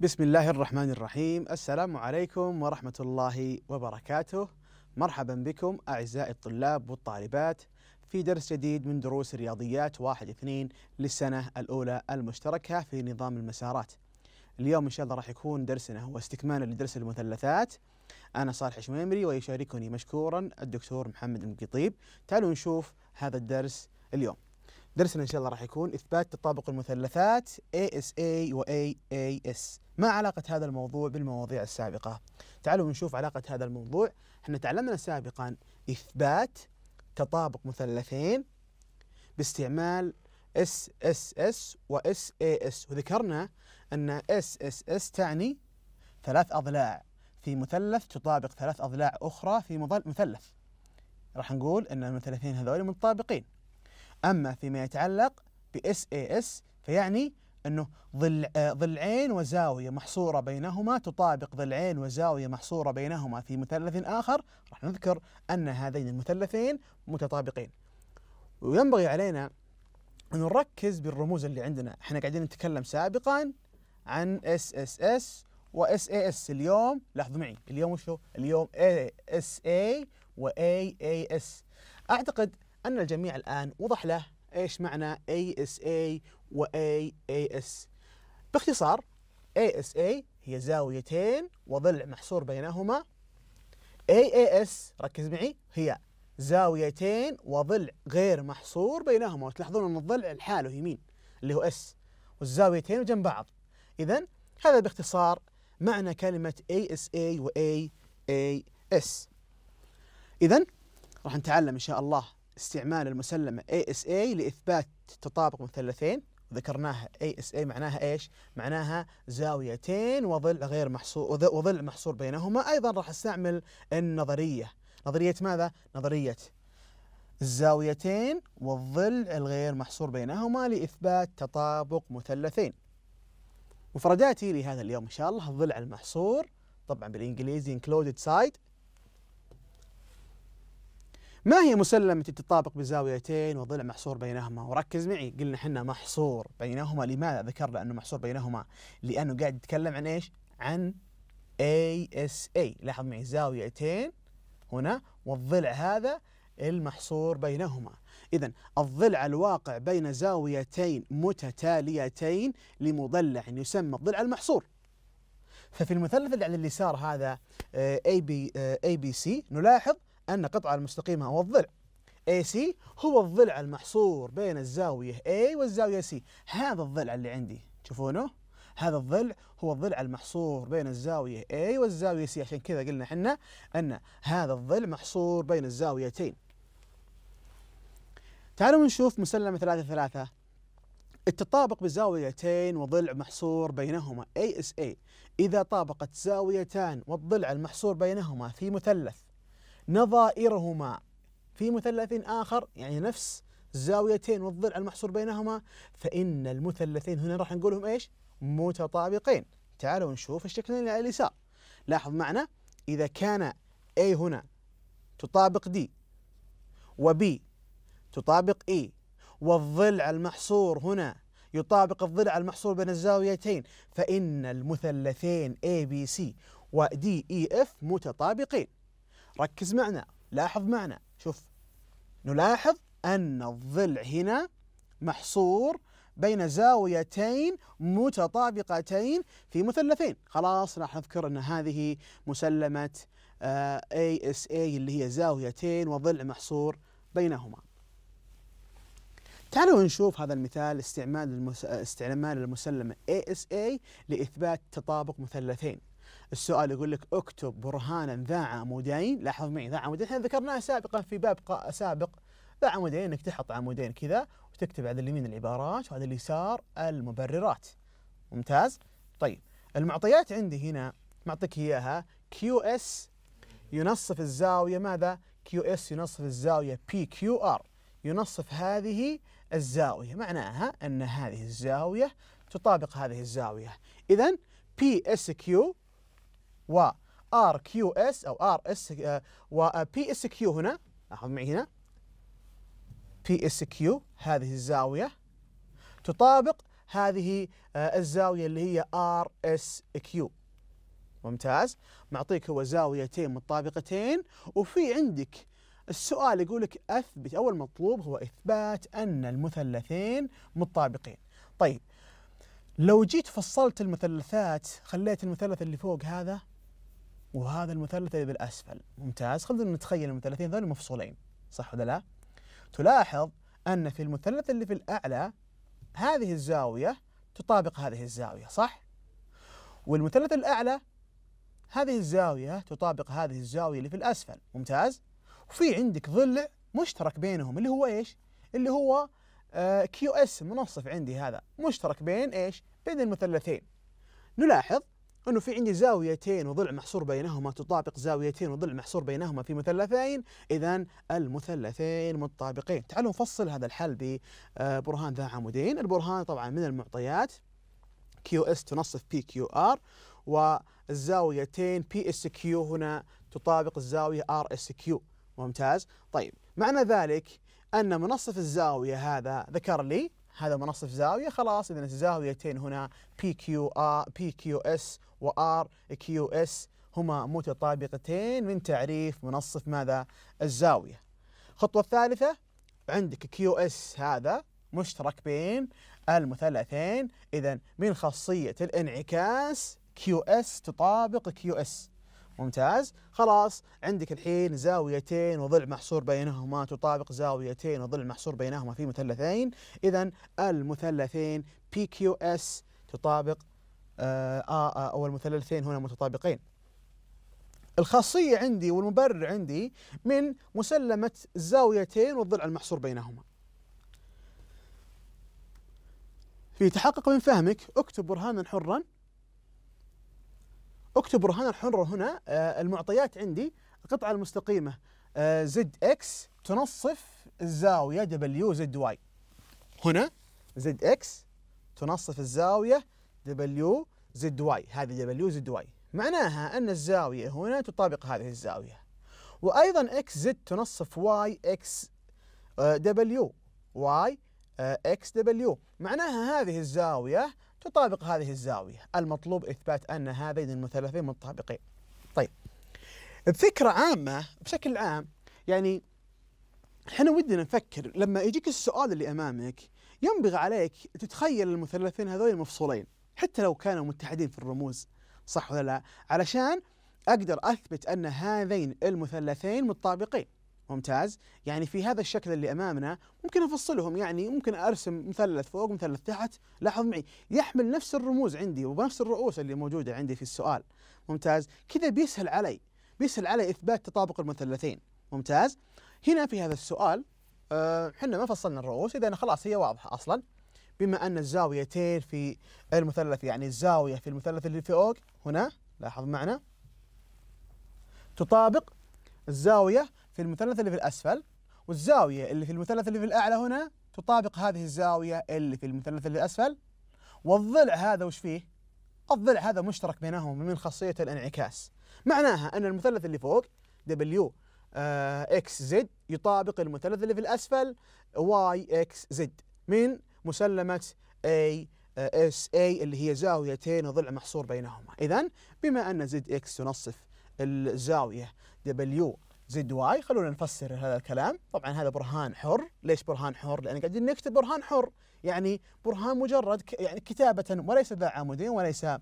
بسم الله الرحمن الرحيم السلام عليكم ورحمة الله وبركاته مرحبا بكم أعزائي الطلاب والطالبات في درس جديد من دروس الرياضيات واحد اثنين للسنة الأولى المشتركة في نظام المسارات اليوم إن شاء الله راح يكون درسنا هو استكمال لدرس المثلثات أنا صالح شميمري ويشاركني مشكورا الدكتور محمد المقطيب تعالوا نشوف هذا الدرس اليوم درسنا ان شاء الله راح يكون اثبات تطابق المثلثات ASA و AAS ما علاقة هذا الموضوع بالمواضيع السابقة تعالوا نشوف علاقة هذا الموضوع احنا تعلمنا سابقا اثبات تطابق مثلثين باستعمال SSS و SAS وذكرنا ان SSS تعني ثلاث اضلاع في مثلث تطابق ثلاث اضلاع اخرى في مثلث راح نقول ان المثلثين هذول متطابقين أما فيما يتعلق بإس إي إس فيعني أنه ضلع ضلعين آه، وزاوية محصورة بينهما تطابق ضلعين وزاوية محصورة بينهما في مثلث آخر راح نذكر أن هذين المثلثين متطابقين وينبغي علينا أن نركز بالرموز اللي عندنا احنا قاعدين نتكلم سابقا عن اس اس اس اس اي اس اليوم لاحظوا معي اليوم وشو؟ اليوم اي اس اي اي اي اس اعتقد أن الجميع الآن وضح له إيش معنى ASA و AAS باختصار ASA هي زاويتين وضلع محصور بينهما AAS ركز معي هي زاويتين وضلع غير محصور بينهما وتلاحظون أن الضلع لحاله يمين اللي هو S والزاويتين جنب بعض إذا هذا باختصار معنى كلمة ASA و AAS إذا راح نتعلم إن شاء الله استعمال المسلمة ASA لإثبات تطابق مثلثين ذكرناها ASA معناها ايش؟ معناها زاويتين وضلع غير محصور وضلع محصور بينهما ايضا راح استعمل النظرية نظرية ماذا؟ نظرية الزاويتين والضلع الغير محصور بينهما لإثبات تطابق مثلثين مفرداتي لهذا اليوم إن شاء الله الضلع المحصور طبعا بالإنجليزي included side ما هي مسلمة تتطابق بزاويتين وضلع محصور بينهما وركز معي قلنا حنا محصور بينهما لماذا ذكرنا أنه محصور بينهما لأنه قاعد يتكلم عن إيش عن ASA لاحظ معي زاويتين هنا والضلع هذا المحصور بينهما إذا الضلع الواقع بين زاويتين متتاليتين لمضلع يسمى الضلع المحصور ففي المثلث اللي على اليسار هذا اي بي اي بي سي نلاحظ أن قطع المستقيمة هو الضلع AC هو الضلع المحصور بين الزاوية A والزاوية C هذا الضلع اللي عندي تشوفونه هذا الضلع هو الضلع المحصور بين الزاوية A والزاوية C عشان كذا قلنا حنا أن هذا الضلع محصور بين الزاويتين تعالوا نشوف مسلمة ثلاثة ثلاثة التطابق بزاويتين وضلع محصور بينهما ASA إذا طابقت زاويتان والضلع المحصور بينهما في مثلث نظائرهما في مثلث آخر يعني نفس الزاويتين والضلع المحصور بينهما فإن المثلثين هنا راح نقولهم إيش متطابقين تعالوا نشوف الشكلين اللي على اليسار لاحظ معنا إذا كان A هنا تطابق D و B تطابق E والضلع المحصور هنا يطابق الضلع المحصور بين الزاويتين فإن المثلثين ABC و DEF متطابقين ركز معنا لاحظ معنا شوف نلاحظ أن الضلع هنا محصور بين زاويتين متطابقتين في مثلثين خلاص راح نذكر أن هذه مسلمة ASA آه، اللي هي زاويتين وضلع محصور بينهما تعالوا نشوف هذا المثال استعمال المس... استعمال المسلمة ASA لإثبات تطابق مثلثين السؤال يقول لك اكتب برهانا ذا عمودين لاحظ معي ذا عمودين احنا ذكرناه سابقا في باب سابق ذا عمودين انك تحط عمودين كذا وتكتب على اليمين العبارات وعلى اليسار المبررات ممتاز طيب المعطيات عندي هنا معطيك اياها كيو اس ينصف الزاويه ماذا كيو اس ينصف الزاويه بي كيو ار ينصف هذه الزاويه معناها ان هذه الزاويه تطابق هذه الزاويه اذا بي اس كيو و ار كيو اس او ار اس و بي اس كيو هنا لاحظ معي هنا بي اس كيو هذه الزاويه تطابق هذه آه، الزاويه اللي هي ار اس كيو ممتاز معطيك هو زاويتين متطابقتين وفي عندك السؤال يقول لك اثبت او المطلوب هو اثبات ان المثلثين متطابقين طيب لو جيت فصلت المثلثات خليت المثلث اللي فوق هذا وهذا المثلث اللي بالأسفل ممتاز خلينا نتخيل المثلثين ذول مفصولين صح ولا لا تلاحظ أن في المثلث اللي في الأعلى هذه الزاوية تطابق هذه الزاوية صح والمثلث الأعلى هذه الزاوية تطابق هذه الزاوية اللي في الأسفل ممتاز وفي عندك ضلع مشترك بينهم اللي هو إيش اللي هو آه، كيو اس منصف عندي هذا مشترك بين إيش بين المثلثين نلاحظ أنه في عندي زاويتين وضلع محصور بينهما تطابق زاويتين وضلع محصور بينهما في مثلثين إذا المثلثين متطابقين تعالوا نفصل هذا الحل ببرهان ذا عمودين البرهان طبعا من المعطيات كيو اس تنصف بي كيو ار والزاويتين بي اس كيو هنا تطابق الزاوية ار اس كيو ممتاز طيب معنى ذلك أن منصف الزاوية هذا ذكر لي هذا منصف زاويه خلاص اذا الزاويتين هنا بي كيو ار بي كيو اس وار كيو اس هما متطابقتين من تعريف منصف ماذا الزاويه الخطوه الثالثه عندك كيو اس هذا مشترك بين المثلثين اذا من خاصيه الانعكاس كيو اس تطابق كيو اس ممتاز خلاص عندك الحين زاويتين وضلع محصور بينهما تطابق زاويتين وضلع محصور بينهما في مثلثين اذا المثلثين بي كيو اس تطابق آه آه او المثلثين هنا متطابقين الخاصية عندي والمبرر عندي من مسلمة الزاويتين والضلع المحصور بينهما في تحقق من فهمك اكتب برهانا حرا اكتب رهان الحرة هنا آه، المعطيات عندي القطعة المستقيمة آه، زد اكس تنصف الزاوية دبليو زد واي هنا زد اكس تنصف الزاوية دبليو زد واي هذه دبليو زد واي معناها أن الزاوية هنا تطابق هذه الزاوية وأيضا اكس زد تنصف واي اكس آه، دبليو واي اكس دبليو معناها هذه الزاوية تطابق هذه الزاوية المطلوب إثبات أن هذين المثلثين متطابقين طيب الفكرة عامة بشكل عام يعني احنا ودنا نفكر لما يجيك السؤال اللي امامك ينبغي عليك تتخيل المثلثين هذول مفصولين حتى لو كانوا متحدين في الرموز صح ولا لا علشان اقدر اثبت ان هذين المثلثين متطابقين ممتاز يعني في هذا الشكل اللي أمامنا ممكن أفصلهم يعني ممكن أرسم مثلث فوق مثلث تحت لاحظ معي يحمل نفس الرموز عندي وبنفس الرؤوس اللي موجودة عندي في السؤال ممتاز كذا بيسهل علي بيسهل علي إثبات تطابق المثلثين ممتاز هنا في هذا السؤال احنا آه، ما فصلنا الرؤوس اذا أنا خلاص هي واضحه اصلا بما ان الزاويتين في المثلث يعني الزاويه في المثلث اللي فوق هنا لاحظ معنا تطابق الزاويه في المثلث اللي في الأسفل والزاوية اللي في المثلث اللي في الأعلى هنا تطابق هذه الزاوية اللي في المثلث اللي في الأسفل والضلع هذا وش فيه؟ الضلع هذا مشترك بينهم من خاصية الانعكاس معناها أن المثلث اللي فوق W اكس آه، زد يطابق المثلث اللي في الأسفل واي اكس زد من مسلمة A اس آه، اي اللي هي زاويتين وضلع محصور بينهما إذا بما أن زد اكس تنصف الزاوية دبليو زد واي خلونا نفسر هذا الكلام طبعا هذا برهان حر ليش برهان حر لان قاعدين نكتب برهان حر يعني برهان مجرد يعني كتابه وليس ذا عمودين وليس آه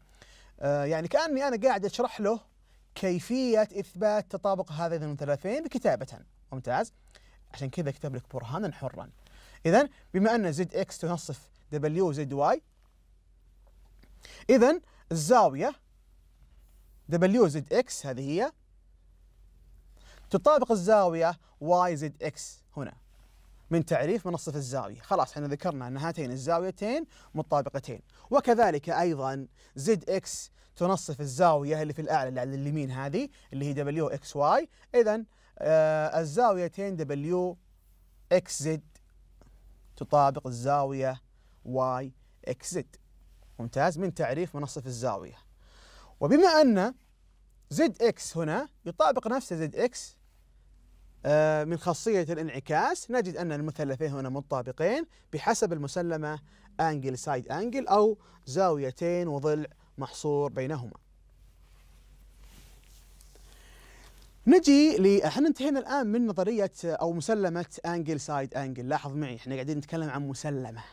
يعني كاني انا قاعد اشرح له كيفيه اثبات تطابق هذين المثلثين كتابه ممتاز عشان كذا كتب لك برهانا حرا اذا بما ان زد اكس تنصف دبليو زد واي اذا الزاويه دبليو زد اكس هذه هي تطابق الزاوية y زد x هنا من تعريف منصة الزاوية خلاص احنا ذكرنا أن هاتين الزاويتين متطابقتين وكذلك أيضا زد x تنصف الزاوية اللي في الأعلى اللي على اليمين هذه اللي هي دبليو اكس واي إذا آه الزاويتين زد تطابق الزاوية واي اكس زد ممتاز من تعريف منصف الزاوية وبما أن زد اكس هنا يطابق نفسه زد اكس آه، من خاصية الانعكاس نجد أن المثلثين هنا متطابقين بحسب المسلمة أنجل سايد أنجل أو زاويتين وضلع محصور بينهما نجي احنا انتهينا الان من نظريه او مسلمه انجل سايد انجل لاحظ معي احنا قاعدين نتكلم عن مسلمه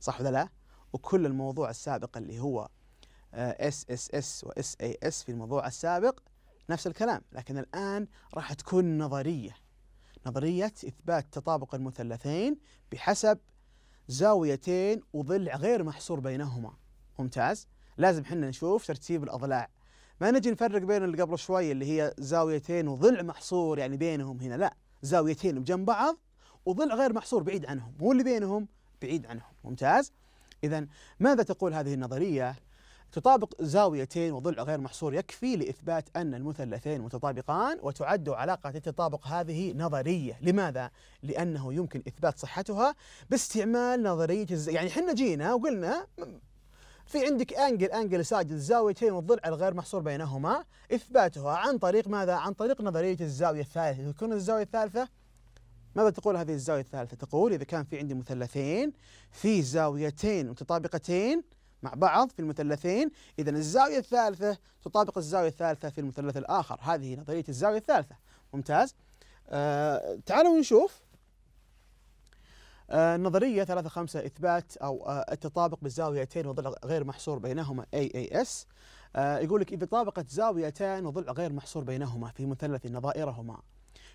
صح ولا لا وكل الموضوع السابق اللي هو اس اس اس واس اي اس في الموضوع السابق نفس الكلام لكن الآن راح تكون نظرية نظرية إثبات تطابق المثلثين بحسب زاويتين وضلع غير محصور بينهما ممتاز لازم حنا نشوف ترتيب الأضلاع ما نجي نفرق بين اللي قبل شوي اللي هي زاويتين وضلع محصور يعني بينهم هنا لا زاويتين بجنب بعض وضلع غير محصور بعيد عنهم هو اللي بينهم بعيد عنهم ممتاز إذا ماذا تقول هذه النظرية تطابق زاويتين وضلع غير محصور يكفي لإثبات أن المثلثين متطابقان وتعد علاقة التطابق هذه نظرية لماذا؟ لأنه يمكن إثبات صحتها باستعمال نظرية الز... يعني حنا جينا وقلنا في عندك انجل انجل ساجد الزاويتين والضلع الغير محصور بينهما اثباتها عن طريق ماذا؟ عن طريق نظريه الزاويه الثالثه، تكون الزاويه الثالثه ماذا تقول هذه الزاويه الثالثه؟ تقول اذا كان في عندي مثلثين في زاويتين متطابقتين مع بعض في المثلثين إذا الزاوية الثالثة تطابق الزاوية الثالثة في المثلث الآخر هذه نظرية الزاوية الثالثة ممتاز آه تعالوا نشوف آه نظرية ثلاثة خمسة إثبات أو آه التطابق بالزاويتين وضلع غير محصور بينهما AAS آه يقول لك إذا طابقت زاويتان وضلع غير محصور بينهما في مثلث نظائرهما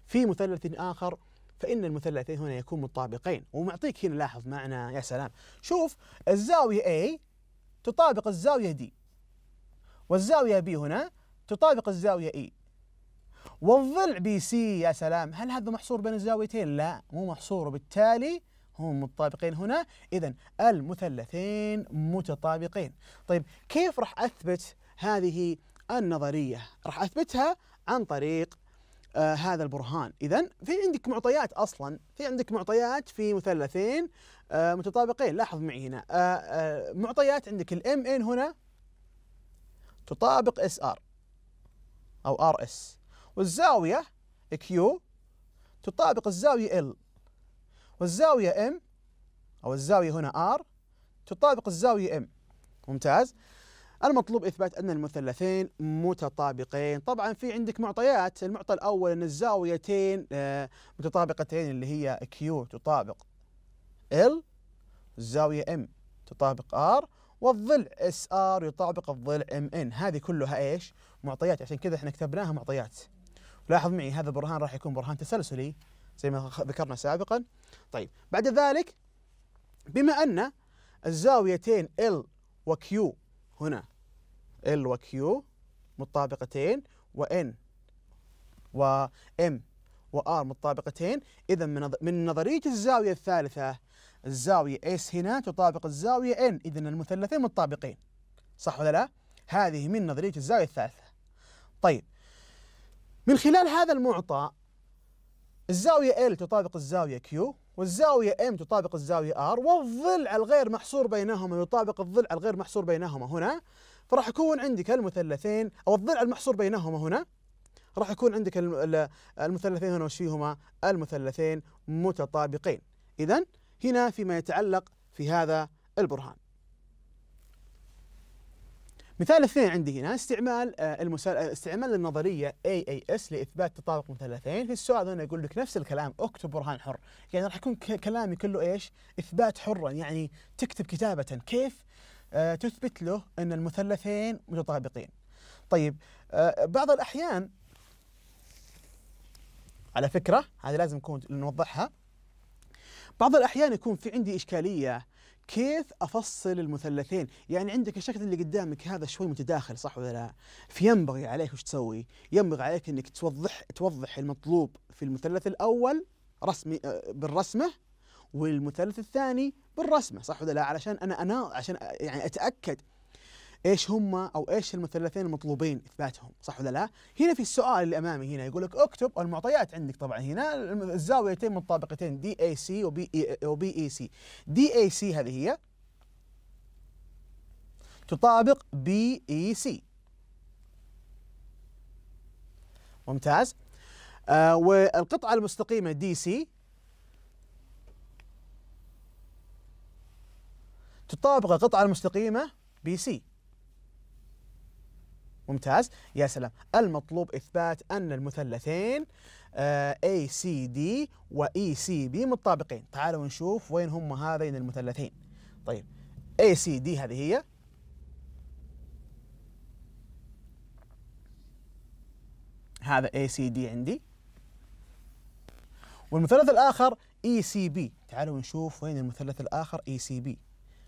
في مثلث آخر فإن المثلثين هنا يكون متطابقين ومعطيك هنا لاحظ معنى يا سلام شوف الزاوية A تطابق الزاوية دي والزاوية بي هنا تطابق الزاوية إي والضلع بي سي يا سلام هل هذا محصور بين الزاويتين؟ لا مو محصور وبالتالي هم متطابقين هنا إذا المثلثين متطابقين طيب كيف راح أثبت هذه النظرية؟ راح أثبتها عن طريق آه، هذا البرهان اذا في عندك معطيات اصلا في عندك معطيات في مثلثين آه، متطابقين لاحظ معي هنا آه، معطيات عندك الام ان هنا تطابق اس ار او ار اس والزاويه كيو تطابق الزاويه ال والزاويه ام او الزاويه هنا ار تطابق الزاويه ام ممتاز المطلوب إثبات أن المثلثين متطابقين طبعا في عندك معطيات المعطى الأول أن الزاويتين آه، متطابقتين اللي هي كيو تطابق ال الزاوية ام تطابق ار والضلع اس ار يطابق الضلع ام ان هذه كلها ايش؟ معطيات عشان كذا احنا كتبناها معطيات لاحظ معي هذا البرهان راح يكون برهان تسلسلي زي ما ذكرنا سابقا طيب بعد ذلك بما ان الزاويتين ال وكيو هنا L و Q متطابقتين و N و و متطابقتين إذا من من نظرية الزاوية الثالثة الزاوية اس هنا تطابق الزاوية N إذا المثلثين متطابقين صح ولا لا؟ هذه من نظرية الزاوية الثالثة طيب من خلال هذا المعطى الزاوية L تطابق الزاوية كيو والزاوية M تطابق الزاوية R والظلع الغير محصور بينهما يطابق الظلع الغير محصور بينهما هنا فراح يكون عندك المثلثين أو الضلع المحصور بينهما هنا راح يكون عندك المثلثين هنا وش فيهما المثلثين متطابقين إذا هنا فيما يتعلق في هذا البرهان مثال اثنين عندي هنا استعمال آه، المسال... آه، استعمال النظريه اي اي اس لاثبات تطابق مثلثين في السؤال هنا يقول لك نفس الكلام اكتب برهان حر يعني راح يكون كلامي كله ايش؟ اثبات حرا يعني تكتب كتابه كيف آه، تثبت له أن المثلثين متطابقين طيب آه، بعض الأحيان على فكرة هذه لازم نكون نوضحها بعض الأحيان يكون في عندي إشكالية كيف افصل المثلثين؟ يعني عندك الشكل اللي قدامك هذا شوي متداخل صح ولا لا؟ فينبغي عليك وش تسوي؟ ينبغي عليك انك توضح توضح المطلوب في المثلث الاول رسمي آه، بالرسمه والمثلث الثاني بالرسمه صح ولا لا علشان انا انا عشان يعني اتاكد ايش هم او ايش المثلثين المطلوبين اثباتهم صح ولا لا هنا في السؤال اللي امامي هنا يقول لك اكتب المعطيات عندك طبعا هنا الزاويتين متطابقتين دي اي سي وبي اي سي e دي اي سي e هذه هي تطابق بي اي سي ممتاز آه والقطعه المستقيمه دي سي تطابق القطعة المستقيمة بي سي ممتاز يا سلام المطلوب إثبات أن المثلثين اي سي دي واي سي بي متطابقين تعالوا نشوف وين هم هذين المثلثين طيب اي سي دي هذه هي هذا اي سي دي عندي والمثلث الآخر اي سي بي تعالوا نشوف وين المثلث الآخر اي سي بي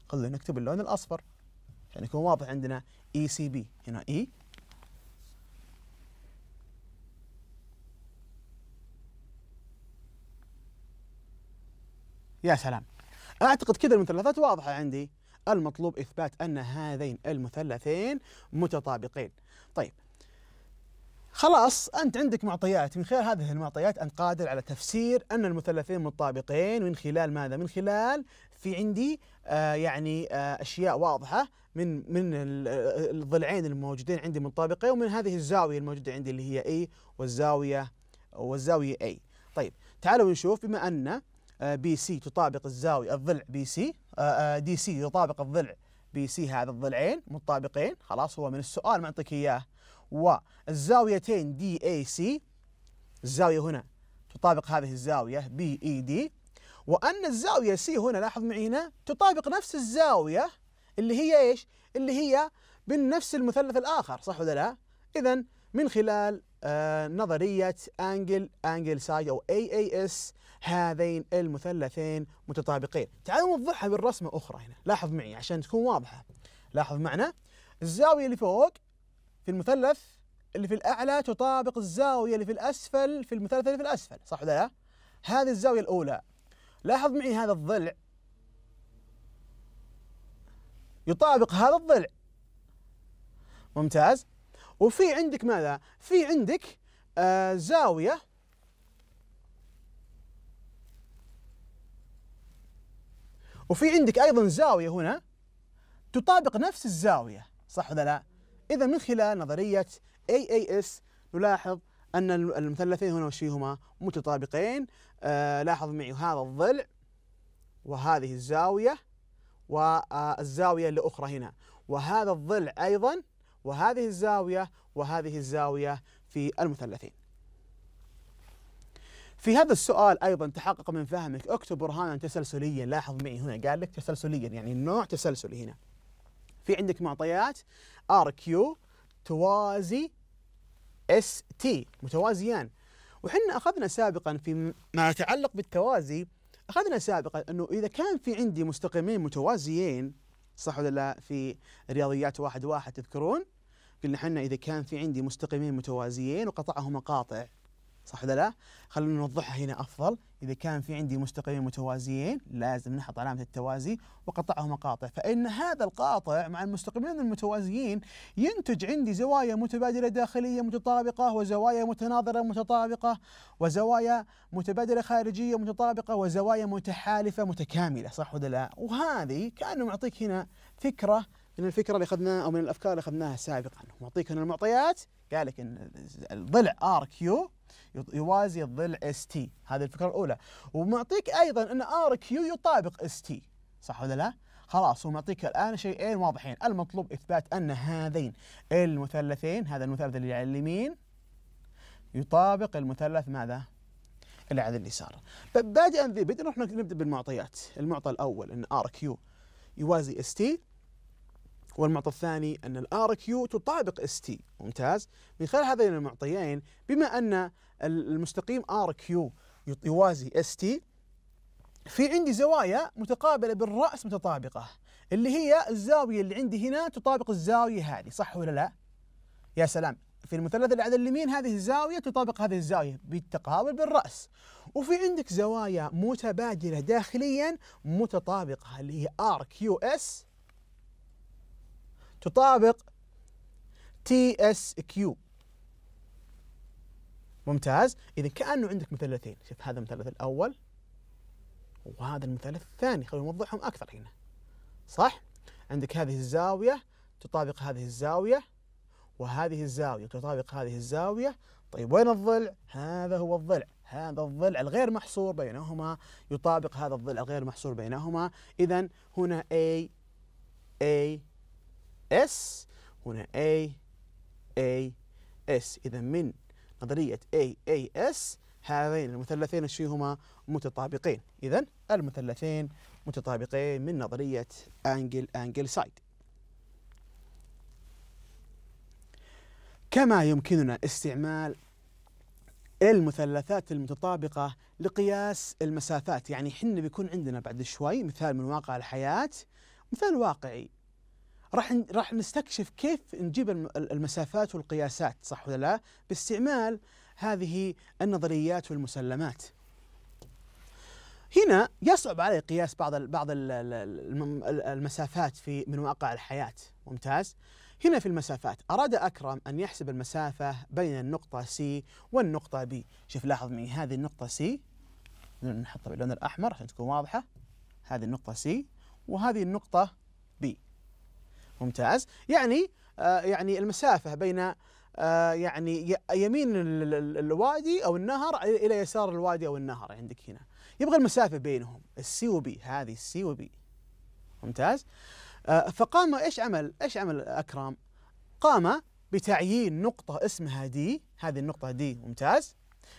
قل له نكتب اللون الاصفر عشان يعني يكون واضح عندنا اي سي بي هنا اي e. يا سلام اعتقد كذا المثلثات واضحه عندي المطلوب اثبات ان هذين المثلثين متطابقين طيب خلاص انت عندك معطيات من خلال هذه المعطيات انت قادر على تفسير ان المثلثين متطابقين من خلال ماذا من خلال في عندي آه يعني آه اشياء واضحه من من آه، الضلعين الموجودين عندي متطابقين ومن هذه الزاويه الموجوده عندي اللي هي A والزاويه والزاويه A طيب تعالوا نشوف بما ان بي آه، سي تطابق الزاويه الضلع بي سي دي سي يطابق الضلع بي سي هذا الضلعين متطابقين خلاص هو من السؤال معطيك اياه والزاويتين دي اي سي الزاوية هنا تطابق هذه الزاوية بي اي دي وأن الزاوية سي هنا لاحظ معي هنا تطابق نفس الزاوية اللي هي ايش؟ اللي هي بنفس المثلث الآخر صح ولا لا؟ إذا من خلال آه، نظرية أنجل أنجل سايد أو اي اي اس هذين المثلثين متطابقين تعالوا نوضحها بالرسمة أخرى هنا لاحظ معي عشان تكون واضحة لاحظ معنا الزاوية اللي فوق في المثلث اللي في الأعلى تطابق الزاوية اللي في الأسفل في المثلث اللي في الأسفل صح ولا لا؟ هذه الزاوية الأولى لاحظ معي هذا الضلع يطابق هذا الضلع ممتاز وفي عندك ماذا؟ في عندك آه زاوية وفي عندك أيضا زاوية هنا تطابق نفس الزاوية صح ولا لا؟ إذا من خلال نظرية AAS نلاحظ أن المثلثين هنا وش فيهما متطابقين آه لاحظ معي هذا الضلع وهذه الزاوية والزاوية آه، الأخرى هنا وهذا الضلع أيضا وهذه الزاوية وهذه الزاوية في المثلثين في هذا السؤال أيضا تحقق من فهمك اكتب برهانا تسلسليا لاحظ معي هنا قال لك تسلسليا يعني النوع تسلسلي هنا في عندك معطيات ار كيو توازي اس تي متوازيان وحنا اخذنا سابقا في ما يتعلق بالتوازي اخذنا سابقا انه اذا كان في عندي مستقيمين متوازيين صح ولا لا في رياضيات واحد واحد تذكرون؟ قلنا حنا اذا كان في عندي مستقيمين متوازيين وقطعهما قاطع صح ولا لا؟ خلونا نوضحها هنا أفضل إذا كان في عندي مستقيمين متوازيين لازم نحط علامة التوازي وقطعهم مقاطع فإن هذا القاطع مع المستقيمين المتوازيين ينتج عندي زوايا متبادلة داخلية متطابقة وزوايا متناظرة متطابقة وزوايا متبادلة خارجية متطابقة وزوايا متحالفة متكاملة صح ولا لا؟ وهذه كأنه معطيك هنا فكرة من الفكره اللي اخذناها او من الافكار اللي اخذناها سابقا ومعطيك هنا المعطيات قال لك ان الضلع ار كيو يوازي الضلع اس تي هذه الفكره الاولى ومعطيك ايضا ان ار كيو يطابق اس تي صح ولا لا؟ خلاص هو معطيك الان شيئين واضحين المطلوب اثبات ان هذين المثلثين هذا المثلث اللي على اليمين يطابق المثلث ماذا؟ اللي على اليسار. بادئا ذي بدء نروح نبدا بالمعطيات، المعطى الاول ان ار كيو يوازي اس تي والمعطى الثاني أن الار كيو تطابق اس تي ممتاز من خلال هذين المعطيين بما أن المستقيم ار كيو يوازي اس تي في عندي زوايا متقابلة بالرأس متطابقة اللي هي الزاوية اللي عندي هنا تطابق الزاوية هذه صح ولا لا؟ يا سلام في المثلث اللي على اليمين هذه الزاوية تطابق هذه الزاوية بالتقابل بالرأس وفي عندك زوايا متبادلة داخليا متطابقة اللي هي ار كيو اس تطابق تي اس كيو ممتاز إذا كأنه عندك مثلثين شوف هذا المثلث الأول وهذا المثلث الثاني خلينا نوضحهم أكثر هنا صح؟ عندك هذه الزاوية تطابق هذه الزاوية وهذه الزاوية تطابق هذه الزاوية طيب وين الضلع؟ هذا هو الضلع هذا الضلع الغير محصور بينهما يطابق هذا الضلع الغير محصور بينهما إذا هنا A A S هنا A A S إذا من نظرية A A S هذين المثلثين ايش فيهما متطابقين إذا المثلثين متطابقين من نظرية أنجل أنجل سايد كما يمكننا استعمال المثلثات المتطابقة لقياس المسافات يعني حنا بيكون عندنا بعد شوي مثال من واقع الحياة مثال واقعي راح راح نستكشف كيف نجيب المسافات والقياسات صح ولا لا باستعمال هذه النظريات والمسلمات هنا يصعب علي قياس بعض بعض المسافات في من واقع الحياه ممتاز هنا في المسافات أراد أكرم أن يحسب المسافة بين النقطة سي والنقطة بي شوف لاحظ معي هذه النقطة سي نحطها باللون الأحمر عشان تكون واضحة هذه النقطة سي وهذه النقطة ممتاز يعني آه، يعني المسافة بين آه، يعني يمين الوادي أو النهر إلى يسار الوادي أو النهر عندك هنا يبغى المسافة بينهم السي وبي هذه السي وبي ممتاز آه، فقام إيش عمل إيش عمل أكرم قام بتعيين نقطة اسمها دي هذه النقطة دي ممتاز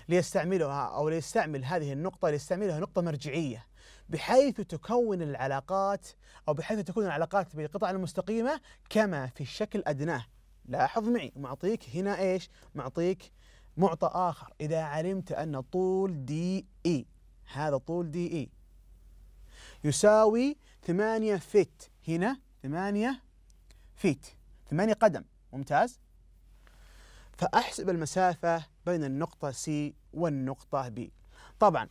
ليستعملها أو ليستعمل هذه النقطة ليستعملها نقطة مرجعية بحيث تكون العلاقات أو بحيث تكون العلاقات بالقطع المستقيمة كما في الشكل أدناه لاحظ معي معطيك هنا إيش معطيك معطى آخر إذا علمت أن طول دي إي e، هذا طول دي إي e. يساوي ثمانية فيت هنا ثمانية فيت ثمانية قدم ممتاز فأحسب المسافة بين النقطة سي والنقطة بي طبعا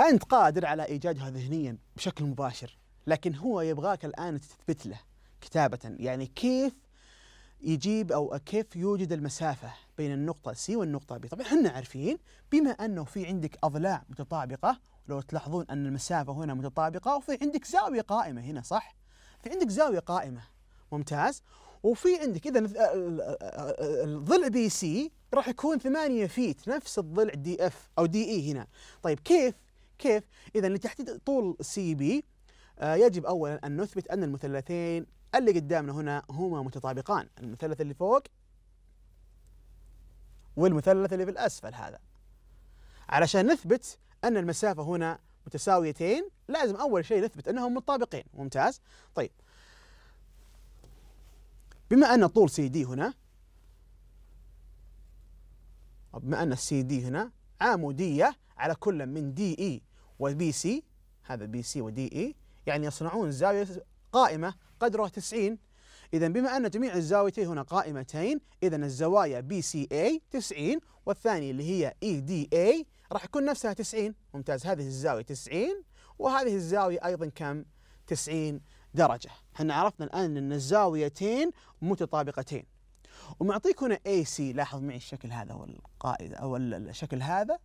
أنت قادر على إيجادها ذهنيا بشكل مباشر لكن هو يبغاك الآن تثبت له كتابة يعني كيف يجيب أو كيف يوجد المسافة بين النقطة سي والنقطة بي طبعا احنا عارفين بما أنه في عندك أضلاع متطابقة لو تلاحظون أن المسافة هنا متطابقة وفي عندك زاوية قائمة هنا صح؟ في عندك زاوية قائمة ممتاز وفي عندك إذا الضلع بي سي راح يكون 8 فيت نفس الضلع دي اف أو دي اي e هنا طيب كيف كيف؟ إذا لتحديد طول سي بي آه، يجب أولا أن نثبت أن المثلثين اللي قدامنا هنا هما متطابقان المثلث اللي فوق والمثلث اللي في الأسفل هذا علشان نثبت أن المسافة هنا متساويتين لازم أول شيء نثبت أنهم متطابقين ممتاز طيب بما أن طول سي دي هنا بما أن السي دي هنا عامودية على كل من دي إي وبي سي هذا بي سي ودي إي يعني يصنعون زاوية قائمة قدرها 90 إذا بما أن جميع الزاويتين هنا قائمتين إذا الزوايا بي سي اي 90 والثانية اللي هي اي دي اي راح يكون نفسها 90 ممتاز هذه الزاوية 90 وهذه الزاوية أيضا كم 90 درجة احنا عرفنا الآن أن الزاويتين متطابقتين ومعطيك هنا اي سي لاحظ معي الشكل هذا والقائد أو الشكل هذا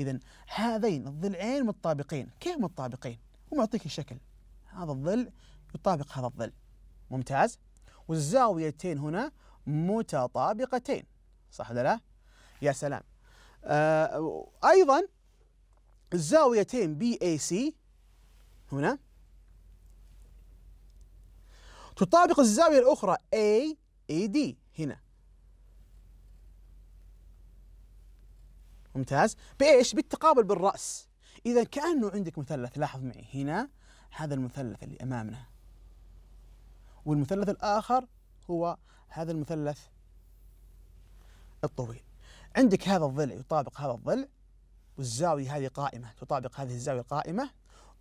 إذا هذين الضلعين متطابقين كيف متطابقين؟ هو يعطيك الشكل هذا الضلع يطابق هذا الضلع ممتاز والزاويتين هنا متطابقتين صح ولا لا؟ يا سلام آه أيضا الزاويتين بي اي سي هنا تطابق الزاوية الأخرى اي اي دي هنا ممتاز بايش؟ بالتقابل بالراس اذا كانه عندك مثلث لاحظ معي هنا هذا المثلث اللي امامنا والمثلث الاخر هو هذا المثلث الطويل عندك هذا الضلع يطابق هذا الضلع والزاوية هذه قائمة تطابق هذه الزاوية القائمة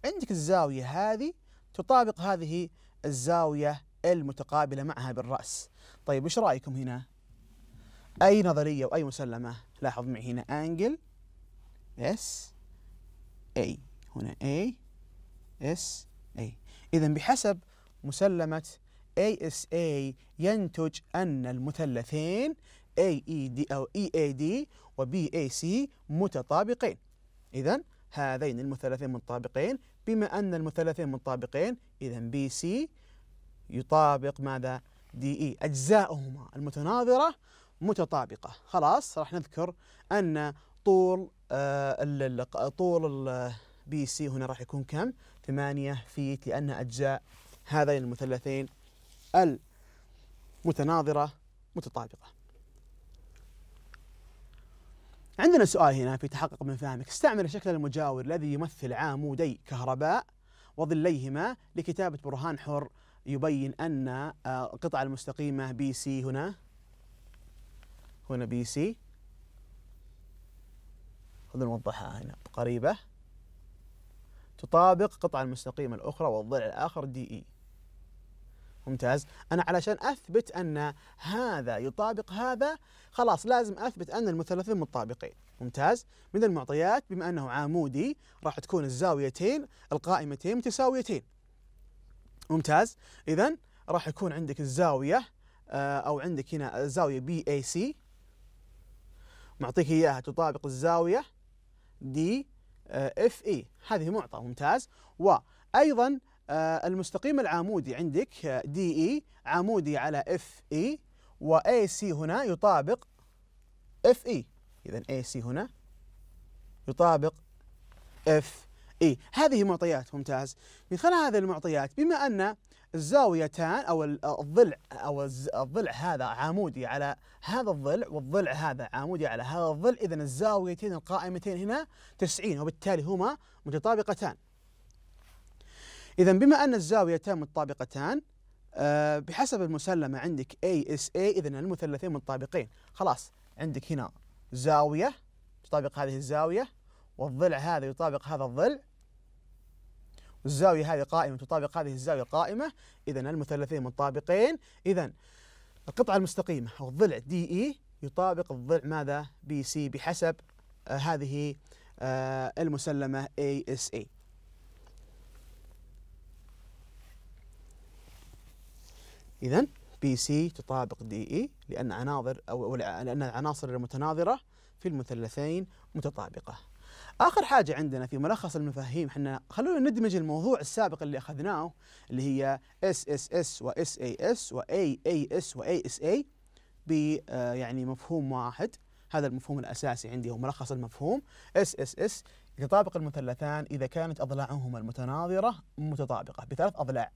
عندك الزاوية هذه تطابق هذه الزاوية المتقابلة معها بالرأس طيب وش رأيكم هنا أي نظرية وأي مسلمة لاحظ معي هنا أنجل اس اي هنا اي اس اي إذا بحسب مسلمة اي اس اي ينتج أن المثلثين اي اي دي أو اي اي دي وبي اي سي متطابقين إذا هذين المثلثين متطابقين بما أن المثلثين متطابقين إذا بي سي يطابق ماذا؟ دي اي e. أجزاؤهما المتناظرة متطابقة خلاص راح نذكر أن طول آه طول بي سي هنا راح يكون كم؟ ثمانية فيت لأن أجزاء هذين المثلثين المتناظرة متطابقة عندنا سؤال هنا في تحقق من فهمك استعمل الشكل المجاور الذي يمثل عامودي كهرباء وظليهما لكتابة برهان حر يبين أن القطعة آه، المستقيمة بي سي هنا هنا بي سي خذ نوضحها هنا قريبة تطابق قطعة المستقيمة الأخرى والضلع الآخر دي إي e. ممتاز أنا علشان أثبت أن هذا يطابق هذا خلاص لازم أثبت أن المثلثين متطابقين ممتاز من المعطيات بما أنه عامودي راح تكون الزاويتين القائمتين متساويتين ممتاز إذا راح يكون عندك الزاوية آه، أو عندك هنا الزاوية بي اي سي معطيك إياها تطابق الزاوية دي اف اي هذه معطى ممتاز وأيضا آه، المستقيم العمودي عندك دي آه، اي e، عمودي على اف اي واي سي هنا يطابق اف اي اذا اي سي هنا يطابق اف اي e. هذه معطيات ممتاز من خلال هذه المعطيات بما ان الزاويتان او الضلع او الضلع هذا عامودي على هذا الضلع والضلع هذا عامودي على هذا الضلع اذا الزاويتين القائمتين هنا 90 وبالتالي هما متطابقتان. اذا بما ان الزاويتان متطابقتان آه، بحسب المسلمه عندك A اذا المثلثين متطابقين خلاص عندك هنا زاويه تطابق هذه الزاويه والضلع هذا يطابق هذا الضلع الزاوية هذه قائمة تطابق هذه الزاوية قائمة إذا المثلثين متطابقين إذا القطعة المستقيمة أو الضلع دي إي e يطابق الضلع ماذا بي سي بحسب آه هذه آه المسلمة اي اس اي إذا بي سي تطابق دي اي e لأن عناظر أو لأن العناصر المتناظرة في المثلثين متطابقة اخر حاجه عندنا في ملخص المفاهيم احنا خلونا ندمج الموضوع السابق اللي اخذناه اللي هي اس اس اس واس اي اس واي اي اس واي اس اي ب آه، يعني مفهوم واحد هذا المفهوم الاساسي عندي هو ملخص المفهوم اس اس اس يتطابق المثلثان اذا كانت اضلاعهما المتناظره متطابقه بثلاث اضلاع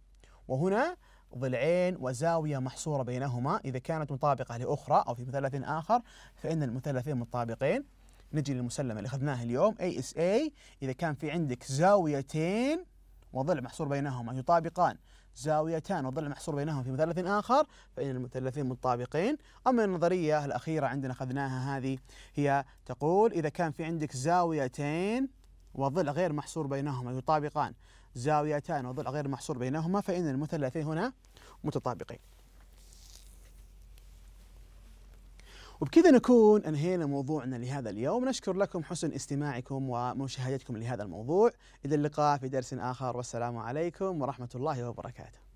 وهنا ضلعين وزاوية محصورة بينهما إذا كانت مطابقة لأخرى أو في مثلث آخر فإن المثلثين متطابقين نجي للمسلمة اللي أخذناها اليوم ASA إذا كان في عندك زاويتين وضلع محصور بينهما يطابقان يعني زاويتان وضلع محصور بينهما في مثلث آخر فإن المثلثين متطابقين أما النظرية الأخيرة عندنا أخذناها هذه هي تقول إذا كان في عندك زاويتين وضلع غير محصور بينهما يطابقان يعني زاويتان وضلع غير محصور بينهما فإن المثلثين هنا متطابقين وبكذا نكون انهينا موضوعنا لهذا اليوم نشكر لكم حسن استماعكم ومشاهدتكم لهذا الموضوع الى اللقاء في درس اخر والسلام عليكم ورحمه الله وبركاته